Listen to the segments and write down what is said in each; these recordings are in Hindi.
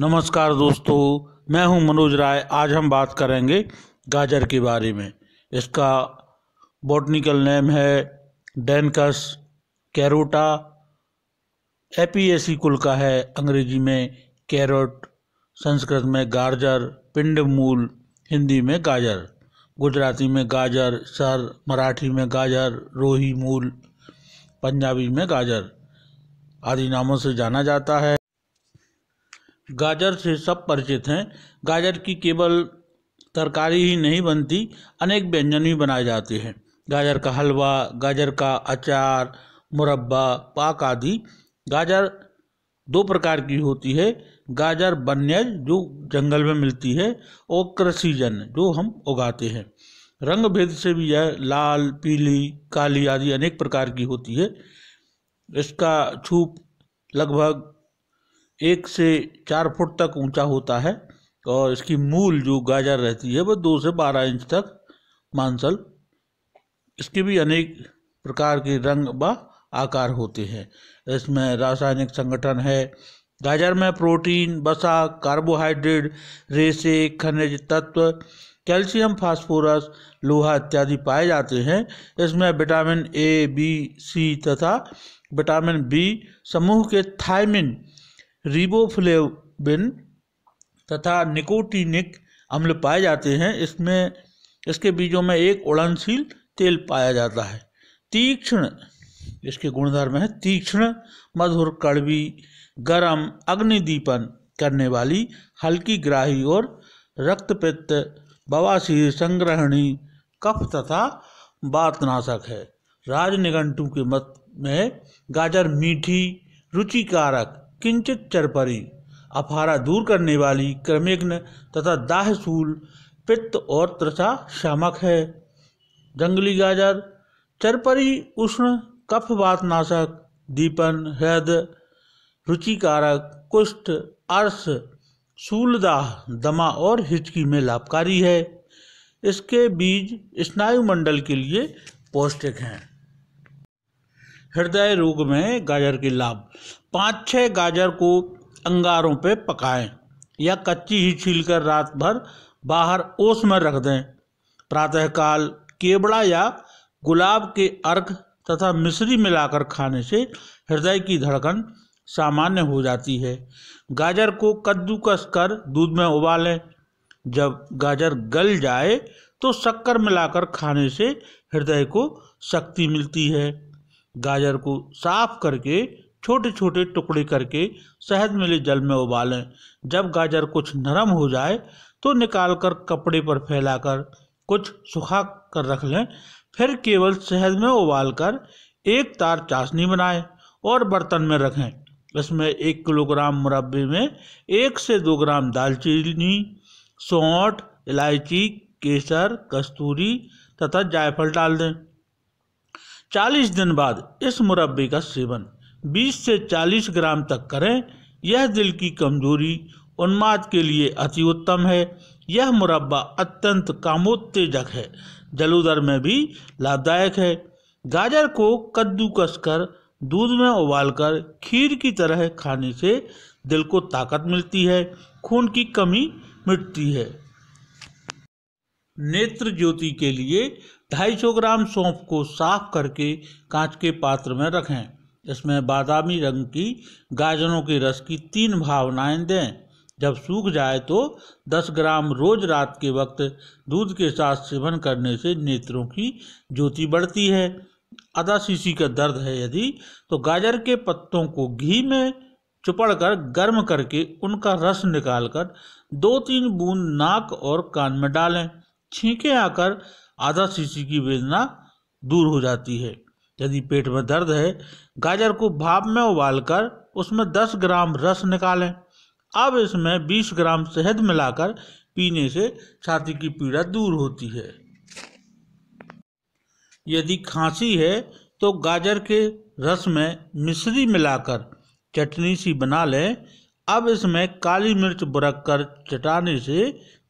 नमस्कार दोस्तों मैं हूं मनोज राय आज हम बात करेंगे गाजर के बारे में इसका बॉटनिकल नेम है डेनकस कैरोटा एपीएसी कुल का है अंग्रेजी में कैरोट संस्कृत में गाजर पिंड मूल हिंदी में गाजर गुजराती में गाजर सर मराठी में गाजर रोही मूल पंजाबी में गाजर आदि नामों से जाना जाता है गाजर से सब परिचित हैं गाजर की केवल तरकारी ही नहीं बनती अनेक व्यंजन भी बनाए जाते हैं गाजर का हलवा गाजर का अचार मुरब्बा पाक आदि गाजर दो प्रकार की होती है गाजर वन्यज जो जंगल में मिलती है और कृषिजन जो हम उगाते हैं रंग भेद से भी यह लाल पीली काली आदि अनेक प्रकार की होती है इसका छूप लगभग एक से चार फुट तक ऊंचा होता है और इसकी मूल जो गाजर रहती है वह दो से बारह इंच तक मांसल इसके भी अनेक प्रकार के रंग व आकार होते हैं इसमें रासायनिक संगठन है गाजर में प्रोटीन बसा कार्बोहाइड्रेट रेसे खनिज तत्व कैल्शियम फास्फोरस लोहा इत्यादि पाए जाते हैं इसमें विटामिन ए बी सी तथा विटामिन बी समूह के थायमिन रिबोफ्लेबिन तथा निकोटिनिक अम्ल पाए जाते हैं इसमें इसके बीजों में एक उड़नशील तेल पाया जाता है तीक्ष्ण इसके गुणधर्म है तीक्ष्ण मधुर कड़वी गरम अग्निदीपन करने वाली हल्की ग्राही और रक्तपित्त बवासीर संग्रहणी कफ तथा बातनाशक है राजनिगंटू के मत में गाजर मीठी रुचिकारक किंचित चरपरी अफारा दूर करने वाली क्रमिघ्न तथा दाहसूल पित्त और त्रसा शामक है जंगली गाजर चरपरी उष्ण कफ नाशक दीपन हृदय रुचिकारक कुष्ठ अर्श सूलदाह दमा और हिचकी में लाभकारी है इसके बीज स्नायुमंडल के लिए पौष्टिक हैं हृदय रोग में गाजर के लाभ पाँच छः गाजर को अंगारों पे पकाएं या कच्ची ही छीलकर रात भर बाहर ओस में रख दें प्रातःकाल केवड़ा या गुलाब के अर्घ तथा मिश्री मिलाकर खाने से हृदय की धड़कन सामान्य हो जाती है गाजर को कद्दूकस कर दूध में उबालें जब गाजर गल जाए तो शक्कर मिलाकर खाने से हृदय को शक्ति मिलती है गाजर को साफ करके छोटे छोटे टुकड़े करके शहद मिले जल में उबालें जब गाजर कुछ नरम हो जाए तो निकालकर कपड़े पर फैलाकर कुछ सुखा कर रख लें फिर केवल शहद में उबालकर एक तार चाशनी बनाएं और बर्तन में रखें इसमें एक किलोग्राम मुरब्बे में एक से दो ग्राम दालचीनी सौंठ इलायची केसर कस्तूरी तथा जायफल डाल दें 40 दिन बाद इस मुरब्बे का सेवन 20 से 40 ग्राम तक करें यह दिल की कमजोरी उन्माद के लिए अति उत्तम है यह मुरब्बा अत्यंत कामोत्तेजक है जलोदर में भी लाभदायक है गाजर को कद्दू कर दूध में उबालकर खीर की तरह खाने से दिल को ताकत मिलती है खून की कमी मिटती है नेत्र ज्योति के लिए 250 ग्राम सौंफ को साफ करके कांच के पात्र में रखें इसमें बादामी रंग की गाजरों के रस की तीन भावनाएं दें जब सूख जाए तो 10 ग्राम रोज रात के वक्त दूध के साथ सेवन करने से नेत्रों की ज्योति बढ़ती है आधा सीसी का दर्द है यदि तो गाजर के पत्तों को घी में कर गर्म करके उनका रस निकालकर दो तीन बूंद नाक और कान में डालें छींके आकर आधा सीसी की वेदना दूर हो जाती है यदि पेट में दर्द है गाजर को भाप में उबालकर उसमें 10 ग्राम रस निकालें अब इसमें 20 ग्राम शहद मिलाकर पीने से छाती की पीड़ा दूर होती है यदि खांसी है तो गाजर के रस में मिश्री मिलाकर चटनी सी बना लें अब इसमें काली मिर्च बुरक कर चटाने से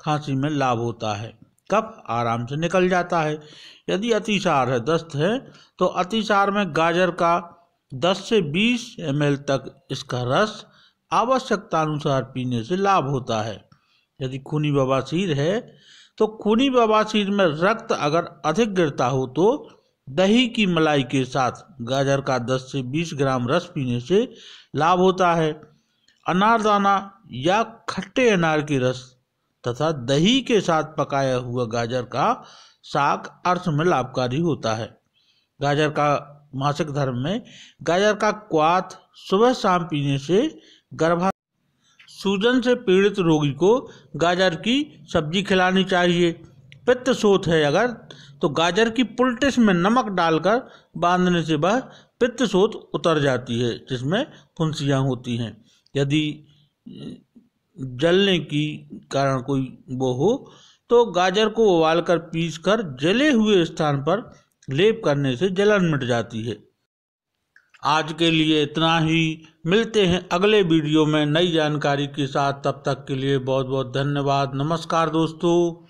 खांसी में लाभ होता है कफ आराम से निकल जाता है यदि अतिसार है दस्त है तो अतिसार में गाजर का 10 से 20 एम तक इसका रस आवश्यकतानुसार पीने से लाभ होता है यदि खूनी बवासीर है तो खूनी बवासीर में रक्त अगर अधिक गिरता हो तो दही की मलाई के साथ गाजर का 10 से 20 ग्राम रस पीने से लाभ होता है अनारदाना या खट्टे अनार के रस तथा दही के साथ पकाया हुआ गाजर का शाक अर्थ में लाभकारी होता है गाजर का मासिक धर्म में गाजर का क्वाथ सुबह शाम पीने से गर्भा सूजन से पीड़ित रोगी को गाजर की सब्जी खिलानी चाहिए पित्त सोत है अगर तो गाजर की पुलटिस में नमक डालकर बांधने से वह पित्त शोथ उतर जाती है जिसमें फुंसियाँ होती हैं यदि जलने की कारण कोई वो हो तो गाजर को उबाल कर पीस कर जले हुए स्थान पर लेप करने से जलन मिट जाती है आज के लिए इतना ही मिलते हैं अगले वीडियो में नई जानकारी के साथ तब तक के लिए बहुत बहुत धन्यवाद नमस्कार दोस्तों